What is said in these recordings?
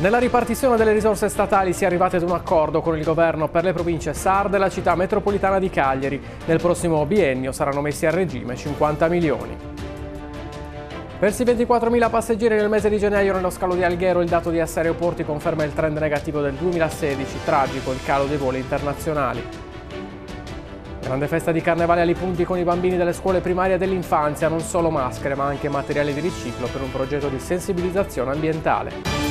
Nella ripartizione delle risorse statali si è arrivati ad un accordo con il governo per le province sarde e la città metropolitana di Cagliari. Nel prossimo biennio saranno messi a regime 50 milioni. Persi 24.000 passeggeri nel mese di gennaio nello scalo di Alghero, il dato di S Aeroporti conferma il trend negativo del 2016, tragico il calo dei voli internazionali. Grande festa di carnevale agli punti con i bambini delle scuole primarie dell'infanzia, non solo maschere ma anche materiali di riciclo per un progetto di sensibilizzazione ambientale.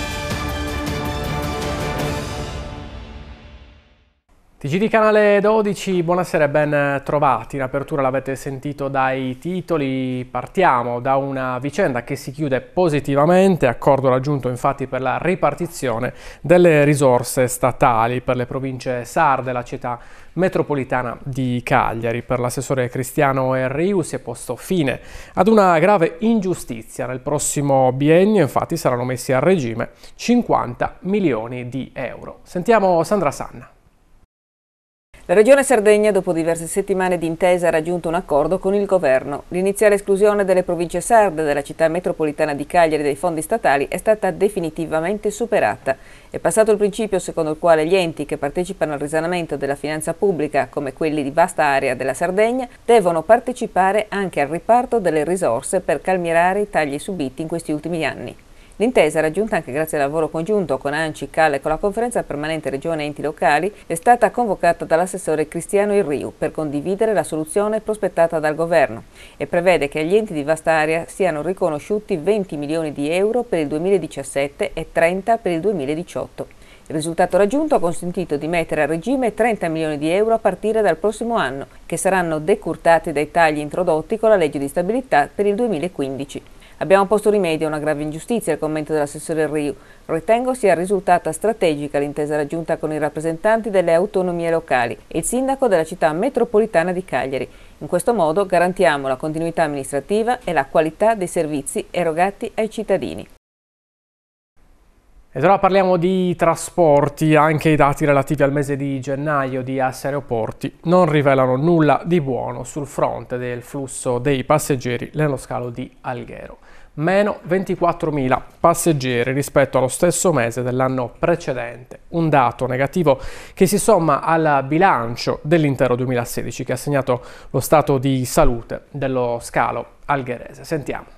TG di Canale 12, buonasera e ben trovati. In apertura l'avete sentito dai titoli. Partiamo da una vicenda che si chiude positivamente, accordo raggiunto infatti per la ripartizione delle risorse statali per le province sarde, la città metropolitana di Cagliari. Per l'assessore Cristiano Enriu si è posto fine ad una grave ingiustizia. Nel prossimo biennio infatti saranno messi a regime 50 milioni di euro. Sentiamo Sandra Sanna. La Regione Sardegna, dopo diverse settimane di intesa, ha raggiunto un accordo con il Governo. L'iniziale esclusione delle province sarde della città metropolitana di Cagliari dai fondi statali è stata definitivamente superata. È passato il principio secondo il quale gli enti che partecipano al risanamento della finanza pubblica, come quelli di vasta area della Sardegna, devono partecipare anche al riparto delle risorse per calmierare i tagli subiti in questi ultimi anni. L'intesa, raggiunta anche grazie al lavoro congiunto con ANCI, CAL e con la conferenza permanente Regione Enti Locali, è stata convocata dall'assessore Cristiano Irriu per condividere la soluzione prospettata dal Governo e prevede che agli enti di vasta area siano riconosciuti 20 milioni di euro per il 2017 e 30 per il 2018. Il risultato raggiunto ha consentito di mettere a regime 30 milioni di euro a partire dal prossimo anno, che saranno decurtati dai tagli introdotti con la legge di stabilità per il 2015. Abbiamo posto rimedio a una grave ingiustizia, il commento dell'assessore Riu. Ritengo sia risultata strategica l'intesa raggiunta con i rappresentanti delle autonomie locali e il sindaco della città metropolitana di Cagliari. In questo modo garantiamo la continuità amministrativa e la qualità dei servizi erogati ai cittadini. Ed ora parliamo di trasporti, anche i dati relativi al mese di gennaio di Asse Aeroporti non rivelano nulla di buono sul fronte del flusso dei passeggeri nello scalo di Alghero meno 24.000 passeggeri rispetto allo stesso mese dell'anno precedente, un dato negativo che si somma al bilancio dell'intero 2016 che ha segnato lo stato di salute dello scalo algherese. Sentiamo.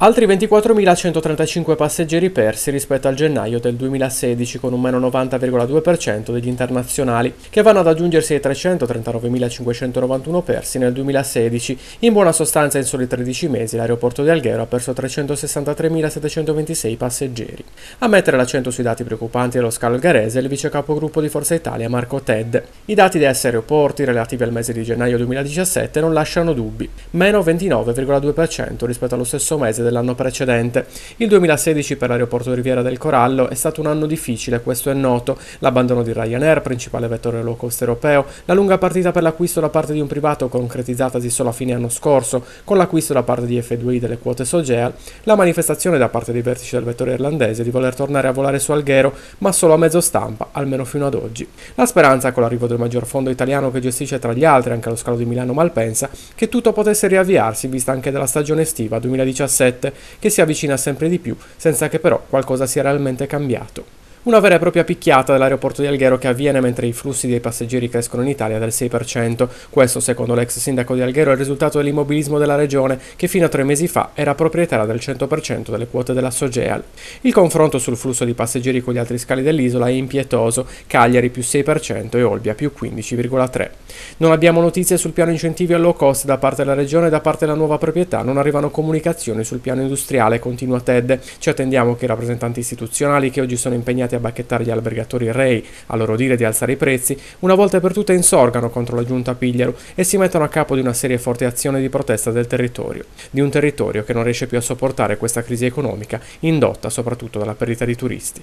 Altri 24.135 passeggeri persi rispetto al gennaio del 2016 con un meno 90,2% degli internazionali, che vanno ad aggiungersi ai 339.591 persi nel 2016. In buona sostanza in soli 13 mesi l'aeroporto di Alghero ha perso 363.726 passeggeri. A mettere l'accento sui dati preoccupanti dello scalo algarese è il vice capogruppo di Forza Italia Marco Ted. I dati di S Aeroporti relativi al mese di gennaio 2017 non lasciano dubbi, meno 29,2% rispetto allo stesso mese del dell'anno precedente. Il 2016 per l'aeroporto Riviera del Corallo è stato un anno difficile, questo è noto, l'abbandono di Ryanair, principale vettore low cost europeo, la lunga partita per l'acquisto da parte di un privato concretizzatasi solo a fine anno scorso, con l'acquisto da parte di F2I delle quote Sogea, la manifestazione da parte dei vertici del vettore irlandese di voler tornare a volare su Alghero, ma solo a mezzo stampa, almeno fino ad oggi. La speranza, con l'arrivo del maggior fondo italiano che gestisce tra gli altri anche lo scalo di Milano Malpensa, che tutto potesse riavviarsi, vista anche della stagione estiva 2017 che si avvicina sempre di più, senza che però qualcosa sia realmente cambiato. Una vera e propria picchiata dell'aeroporto di Alghero che avviene mentre i flussi dei passeggeri crescono in Italia del 6%. Questo, secondo l'ex sindaco di Alghero, è il risultato dell'immobilismo della regione che fino a tre mesi fa era proprietaria del 100% delle quote della Sogeal. Il confronto sul flusso di passeggeri con gli altri scali dell'isola è impietoso, Cagliari più 6% e Olbia più 15,3%. Non abbiamo notizie sul piano incentivi al low cost da parte della regione e da parte della nuova proprietà, non arrivano comunicazioni sul piano industriale, continua Ted. Ci attendiamo che i rappresentanti istituzionali che oggi sono impegnati a a bacchettare gli albergatori rei, a loro dire di alzare i prezzi, una volta per tutte insorgano contro la giunta Pigliaru e si mettono a capo di una serie forte azione di protesta del territorio, di un territorio che non riesce più a sopportare questa crisi economica indotta soprattutto dalla perdita di turisti.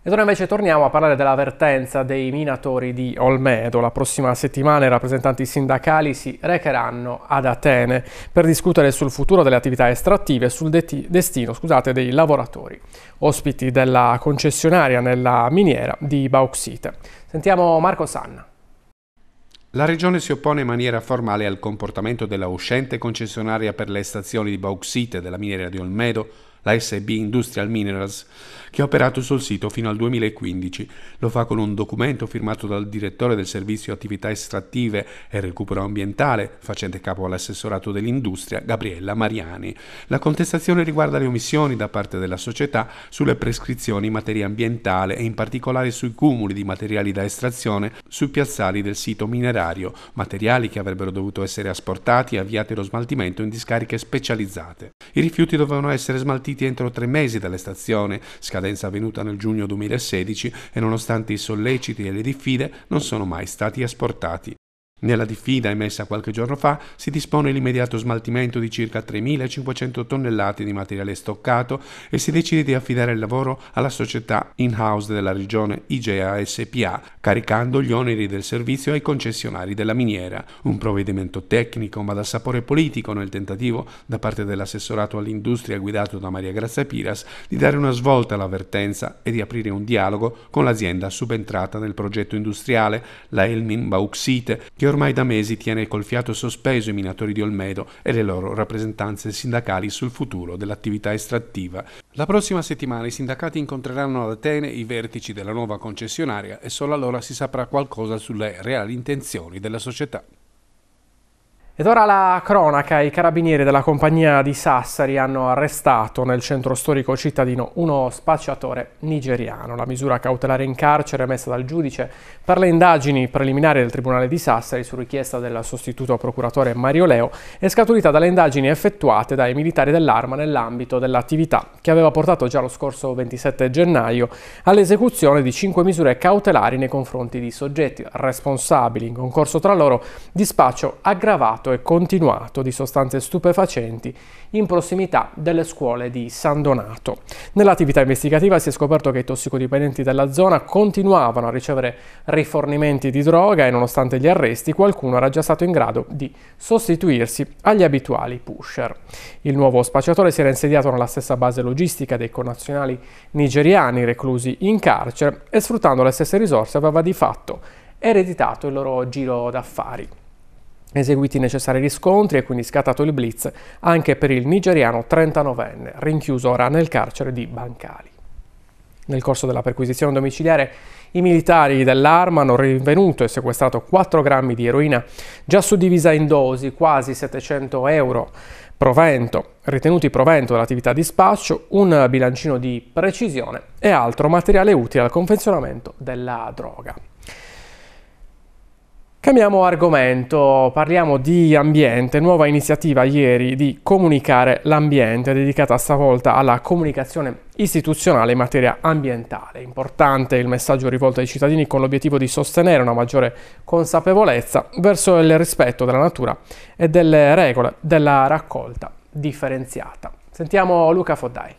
Ed ora invece torniamo a parlare dell'avvertenza dei minatori di Olmedo. La prossima settimana i rappresentanti sindacali si recheranno ad Atene per discutere sul futuro delle attività estrattive e sul destino scusate, dei lavoratori, ospiti della concessionaria nella miniera di Bauxite. Sentiamo Marco Sanna. La Regione si oppone in maniera formale al comportamento della uscente concessionaria per le stazioni di bauxite della miniera di Olmedo la SB Industrial Minerals, che ha operato sul sito fino al 2015. Lo fa con un documento firmato dal direttore del servizio attività estrattive e recupero ambientale, facente capo all'assessorato dell'industria, Gabriella Mariani. La contestazione riguarda le omissioni da parte della società sulle prescrizioni in materia ambientale e in particolare sui cumuli di materiali da estrazione sui piazzali del sito minerario, materiali che avrebbero dovuto essere asportati e avviati allo smaltimento in discariche specializzate. I rifiuti dovevano essere smaltiti smaltiti entro tre mesi dalle stazioni, scadenza avvenuta nel giugno 2016 e nonostante i solleciti e le diffide non sono mai stati asportati. Nella diffida emessa qualche giorno fa si dispone l'immediato smaltimento di circa 3.500 tonnellate di materiale stoccato e si decide di affidare il lavoro alla società in-house della regione IGEA SPA, caricando gli oneri del servizio ai concessionari della miniera. Un provvedimento tecnico ma dal sapore politico nel tentativo da parte dell'assessorato all'industria guidato da Maria Grazia Piras di dare una svolta all'avvertenza e di aprire un dialogo con l'azienda subentrata nel progetto industriale, la Elmin Bauxite, che ormai da mesi tiene col fiato sospeso i minatori di Olmedo e le loro rappresentanze sindacali sul futuro dell'attività estrattiva. La prossima settimana i sindacati incontreranno ad Atene i vertici della nuova concessionaria e solo allora si saprà qualcosa sulle reali intenzioni della società. Ed ora la cronaca, i carabinieri della compagnia di Sassari hanno arrestato nel centro storico cittadino uno spacciatore nigeriano. La misura cautelare in carcere emessa dal giudice per le indagini preliminari del Tribunale di Sassari su richiesta del sostituto procuratore Mario Leo è scaturita dalle indagini effettuate dai militari dell'arma nell'ambito dell'attività che aveva portato già lo scorso 27 gennaio all'esecuzione di cinque misure cautelari nei confronti di soggetti responsabili in concorso tra loro di spaccio aggravato usato e continuato di sostanze stupefacenti in prossimità delle scuole di San Donato. Nell'attività investigativa si è scoperto che i tossicodipendenti della zona continuavano a ricevere rifornimenti di droga e nonostante gli arresti qualcuno era già stato in grado di sostituirsi agli abituali pusher. Il nuovo spacciatore si era insediato nella stessa base logistica dei connazionali nigeriani reclusi in carcere e sfruttando le stesse risorse aveva di fatto ereditato il loro giro d'affari eseguiti i necessari riscontri e quindi scattato il blitz anche per il nigeriano 39enne, rinchiuso ora nel carcere di Bancali. Nel corso della perquisizione domiciliare i militari dell'arma hanno rinvenuto e sequestrato 4 grammi di eroina già suddivisa in dosi, quasi 700 euro provento, ritenuti provento dell'attività di spaccio, un bilancino di precisione e altro materiale utile al confezionamento della droga. Cambiamo argomento, parliamo di ambiente, nuova iniziativa ieri di comunicare l'ambiente dedicata stavolta alla comunicazione istituzionale in materia ambientale. Importante il messaggio rivolto ai cittadini con l'obiettivo di sostenere una maggiore consapevolezza verso il rispetto della natura e delle regole della raccolta differenziata. Sentiamo Luca Foddai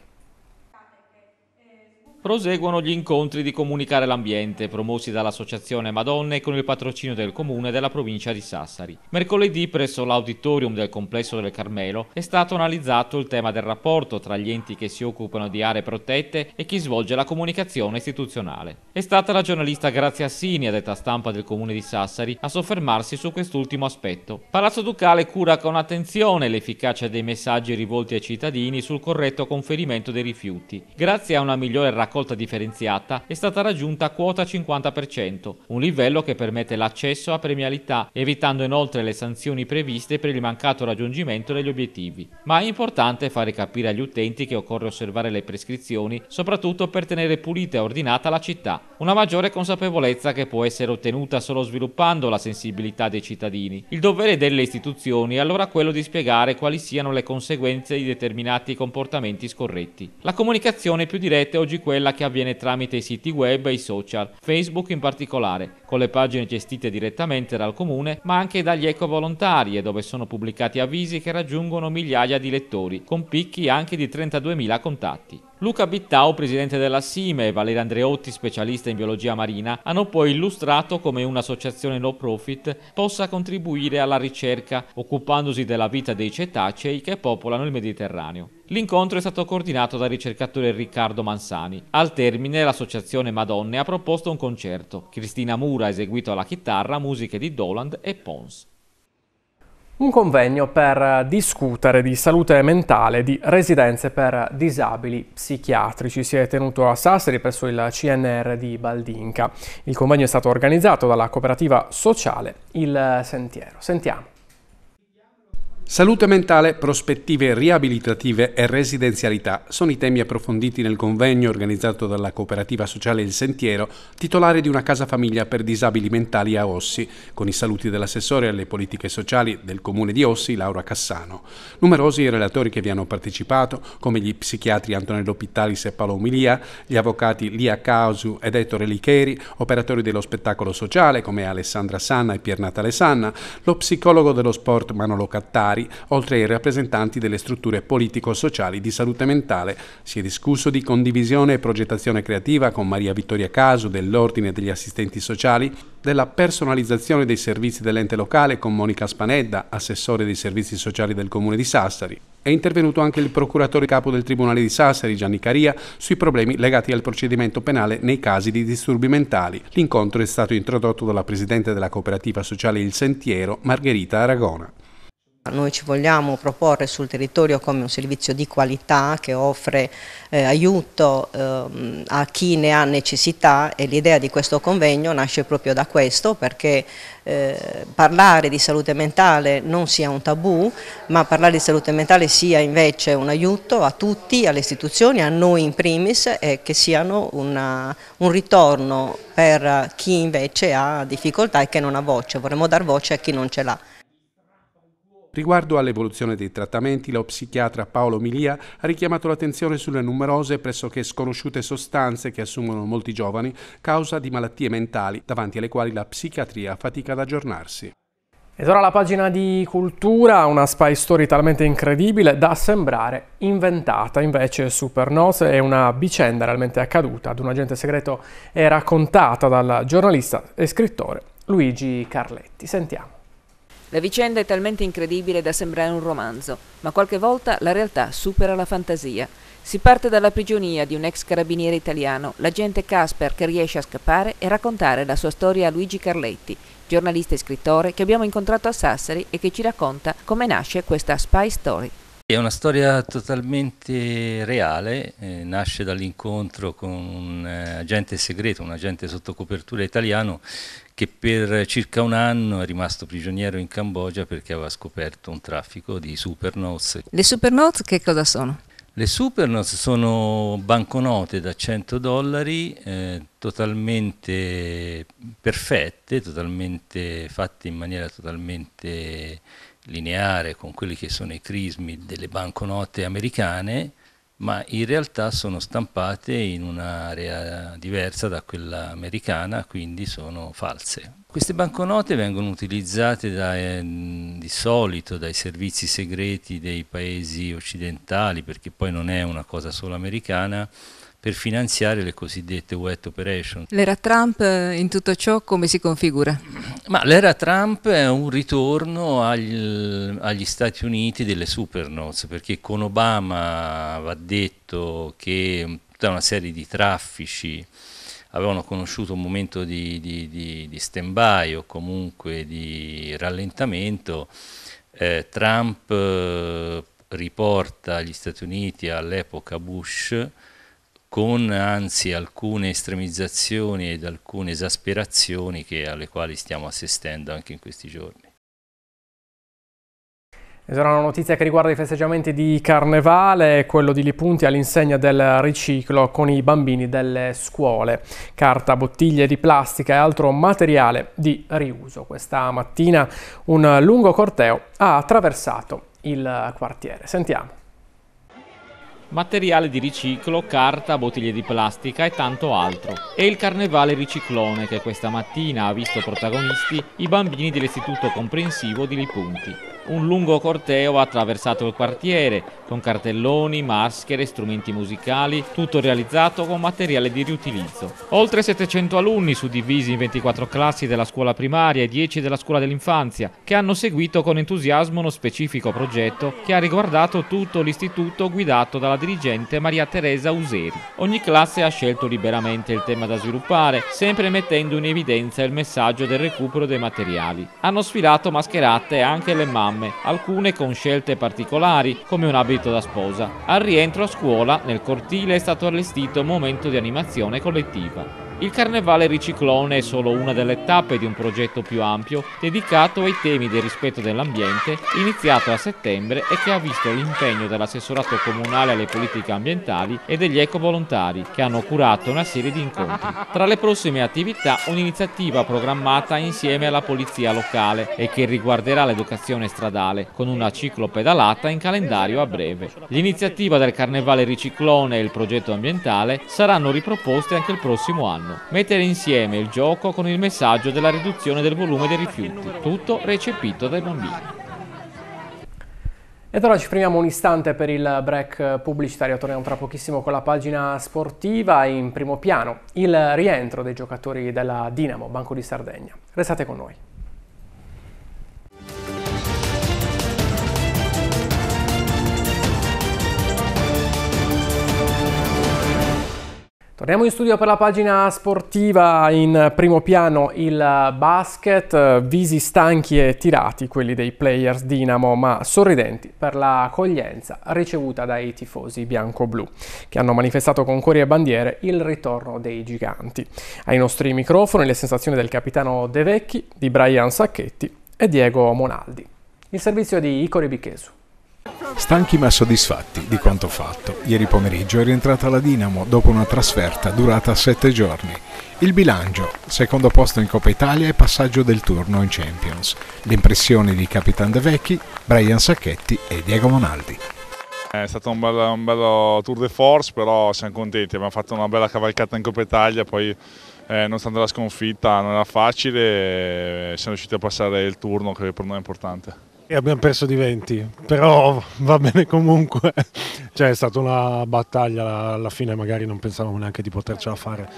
proseguono gli incontri di comunicare l'ambiente promossi dall'Associazione Madonne con il patrocinio del Comune della provincia di Sassari. Mercoledì presso l'auditorium del complesso del Carmelo è stato analizzato il tema del rapporto tra gli enti che si occupano di aree protette e chi svolge la comunicazione istituzionale. È stata la giornalista Grazia Sini, detta stampa del Comune di Sassari, a soffermarsi su quest'ultimo aspetto. Palazzo Ducale cura con attenzione l'efficacia dei messaggi rivolti ai cittadini sul corretto conferimento dei rifiuti. Grazie a una migliore raccolta raccolta differenziata è stata raggiunta a quota 50%, un livello che permette l'accesso a premialità, evitando inoltre le sanzioni previste per il mancato raggiungimento degli obiettivi. Ma è importante fare capire agli utenti che occorre osservare le prescrizioni, soprattutto per tenere pulita e ordinata la città. Una maggiore consapevolezza che può essere ottenuta solo sviluppando la sensibilità dei cittadini. Il dovere delle istituzioni è allora quello di spiegare quali siano le conseguenze di determinati comportamenti scorretti. La comunicazione più diretta è oggi quella quella che avviene tramite i siti web e i social, Facebook in particolare, con le pagine gestite direttamente dal comune, ma anche dagli ecovolontari, dove sono pubblicati avvisi che raggiungono migliaia di lettori, con picchi anche di 32.000 contatti. Luca Bittau, presidente della SIME, e Valeria Andreotti, specialista in biologia marina, hanno poi illustrato come un'associazione no profit possa contribuire alla ricerca occupandosi della vita dei cetacei che popolano il Mediterraneo. L'incontro è stato coordinato dal ricercatore Riccardo Mansani. Al termine l'associazione Madonne ha proposto un concerto. Cristina Mura ha eseguito alla chitarra musiche di Doland e Pons. Un convegno per discutere di salute mentale di residenze per disabili psichiatrici si è tenuto a Sassari presso il CNR di Baldinca. Il convegno è stato organizzato dalla cooperativa sociale Il Sentiero. Sentiamo. Salute mentale, prospettive riabilitative e residenzialità sono i temi approfonditi nel convegno organizzato dalla cooperativa sociale Il Sentiero, titolare di una casa famiglia per disabili mentali a Ossi, con i saluti dell'assessore alle politiche sociali del comune di Ossi, Laura Cassano. Numerosi i relatori che vi hanno partecipato, come gli psichiatri Antonello Pittalis e Paolo Umilia, gli avvocati Lia Causu ed Ettore Licheri, operatori dello spettacolo sociale come Alessandra Sanna e Piernatale Sanna, lo psicologo dello sport Manolo Cattari, sanitari, oltre ai rappresentanti delle strutture politico-sociali di salute mentale. Si è discusso di condivisione e progettazione creativa con Maria Vittoria Caso dell'Ordine degli Assistenti Sociali, della personalizzazione dei servizi dell'ente locale con Monica Spanedda, assessore dei servizi sociali del Comune di Sassari. È intervenuto anche il procuratore capo del Tribunale di Sassari, Gianni Caria, sui problemi legati al procedimento penale nei casi di disturbi mentali. L'incontro è stato introdotto dalla presidente della cooperativa sociale Il Sentiero, Margherita Aragona. Noi ci vogliamo proporre sul territorio come un servizio di qualità che offre eh, aiuto eh, a chi ne ha necessità e l'idea di questo convegno nasce proprio da questo perché eh, parlare di salute mentale non sia un tabù ma parlare di salute mentale sia invece un aiuto a tutti, alle istituzioni, a noi in primis e che siano una, un ritorno per chi invece ha difficoltà e che non ha voce, vorremmo dar voce a chi non ce l'ha. Riguardo all'evoluzione dei trattamenti, lo psichiatra Paolo Milia ha richiamato l'attenzione sulle numerose pressoché sconosciute sostanze che assumono molti giovani causa di malattie mentali davanti alle quali la psichiatria fatica ad aggiornarsi. Ed ora la pagina di cultura, una spy story talmente incredibile da sembrare inventata. Invece Supernose è una vicenda realmente accaduta ad un agente segreto e raccontata dal giornalista e scrittore Luigi Carletti. Sentiamo. La vicenda è talmente incredibile da sembrare un romanzo, ma qualche volta la realtà supera la fantasia. Si parte dalla prigionia di un ex carabiniere italiano, l'agente Casper che riesce a scappare e raccontare la sua storia a Luigi Carletti, giornalista e scrittore che abbiamo incontrato a Sassari e che ci racconta come nasce questa spy story. È una storia totalmente reale, eh, nasce dall'incontro con un eh, agente segreto, un agente sotto copertura italiano che per circa un anno è rimasto prigioniero in Cambogia perché aveva scoperto un traffico di supernotes. Le supernotes che cosa sono? Le supernotes sono banconote da 100 dollari eh, totalmente perfette, totalmente fatte in maniera totalmente lineare con quelli che sono i crismi delle banconote americane, ma in realtà sono stampate in un'area diversa da quella americana, quindi sono false. Queste banconote vengono utilizzate da, eh, di solito dai servizi segreti dei paesi occidentali, perché poi non è una cosa solo americana, per finanziare le cosiddette wet operation. L'era Trump eh, in tutto ciò come si configura? Ma l'era Trump è un ritorno agli, agli Stati Uniti delle supernotes, perché con Obama va detto che tutta una serie di traffici avevano conosciuto un momento di, di, di, di stand-by o comunque di rallentamento, eh, Trump eh, riporta gli Stati Uniti all'epoca Bush con anzi alcune estremizzazioni ed alcune esasperazioni che, alle quali stiamo assistendo anche in questi giorni. Ed ora una notizia che riguarda i festeggiamenti di Carnevale, quello di Lipunti all'insegna del riciclo con i bambini delle scuole. Carta, bottiglie di plastica e altro materiale di riuso. Questa mattina un lungo corteo ha attraversato il quartiere. Sentiamo materiale di riciclo, carta, bottiglie di plastica e tanto altro. È il carnevale riciclone che questa mattina ha visto protagonisti i bambini dell'istituto comprensivo di Lipunti un lungo corteo ha attraversato il quartiere con cartelloni, maschere, strumenti musicali, tutto realizzato con materiale di riutilizzo. Oltre 700 alunni suddivisi in 24 classi della scuola primaria e 10 della scuola dell'infanzia che hanno seguito con entusiasmo uno specifico progetto che ha riguardato tutto l'istituto guidato dalla dirigente Maria Teresa Useri. Ogni classe ha scelto liberamente il tema da sviluppare, sempre mettendo in evidenza il messaggio del recupero dei materiali. Hanno sfilato mascherate anche le mamme mamme, alcune con scelte particolari, come un abito da sposa. Al rientro a scuola, nel cortile, è stato allestito un momento di animazione collettiva. Il Carnevale Riciclone è solo una delle tappe di un progetto più ampio dedicato ai temi del rispetto dell'ambiente, iniziato a settembre e che ha visto l'impegno dell'assessorato comunale alle politiche ambientali e degli ecovolontari che hanno curato una serie di incontri. Tra le prossime attività un'iniziativa programmata insieme alla polizia locale e che riguarderà l'educazione stradale con una ciclopedalata in calendario a breve. L'iniziativa del Carnevale Riciclone e il progetto ambientale saranno riproposte anche il prossimo anno anno. Mettere insieme il gioco con il messaggio della riduzione del volume dei rifiuti, tutto recepito dai bambini. E allora ci fermiamo un istante per il break pubblicitario, torniamo tra pochissimo con la pagina sportiva in primo piano, il rientro dei giocatori della Dinamo Banco di Sardegna. Restate con noi. Torniamo in studio per la pagina sportiva, in primo piano il basket, visi stanchi e tirati quelli dei players Dinamo, ma sorridenti per l'accoglienza ricevuta dai tifosi bianco-blu, che hanno manifestato con cuori e bandiere il ritorno dei giganti. Ai nostri microfoni le sensazioni del capitano De Vecchi, di Brian Sacchetti e Diego Monaldi. Il servizio di Icori Bichesu. Stanchi ma soddisfatti di quanto fatto, ieri pomeriggio è rientrata la Dinamo dopo una trasferta durata sette giorni. Il bilancio, secondo posto in Coppa Italia e passaggio del turno in Champions. Le impressioni di Capitan De Vecchi, Brian Sacchetti e Diego Monaldi. È stato un bello, un bello tour de force, però siamo contenti, abbiamo fatto una bella cavalcata in Coppa Italia, poi eh, nonostante la sconfitta non era facile, eh, siamo riusciti a passare il turno che per noi è importante. E abbiamo perso di 20, però va bene comunque. Cioè è stata una battaglia, alla fine magari non pensavamo neanche di potercela fare,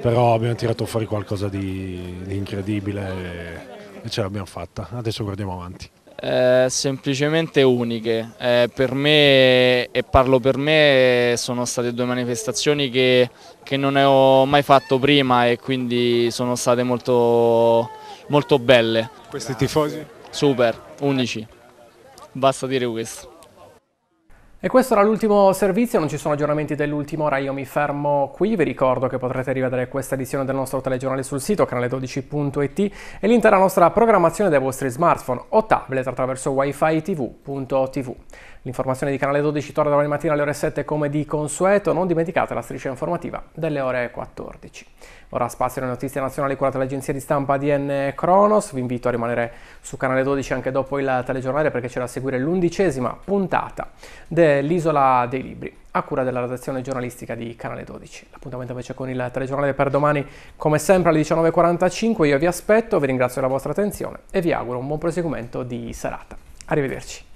però abbiamo tirato fuori qualcosa di, di incredibile e, ce l'abbiamo fatta. Adesso guardiamo avanti. Eh, semplicemente uniche. Eh, per me, e parlo per me, sono state due manifestazioni che, che non ho mai fatto prima e quindi sono state molto, molto belle. Questi tifosi? Super. 11. Basta dire questo. E questo era l'ultimo servizio, non ci sono aggiornamenti dell'ultima ora, io mi fermo qui, vi ricordo che potrete rivedere questa edizione del nostro telegiornale sul sito canale12.it e l'intera nostra programmazione dai vostri smartphone o tablet attraverso wifi tv.tv. L'informazione di Canale 12 torna domani mattina alle ore 7 come di consueto, non dimenticate la striscia informativa delle ore 14. Ora spazio alle notizie nazionali curate dall'agenzia di stampa ADN Cronos. Vi invito a rimanere su canale 12 anche dopo il telegiornale perché c'è da seguire l'undicesima puntata dell'Isola dei Libri a cura della redazione giornalistica di Canale 12. L'appuntamento invece con il telegiornale per domani, come sempre alle 19.45. Io vi aspetto, vi ringrazio della vostra attenzione e vi auguro un buon proseguimento di serata. Arrivederci.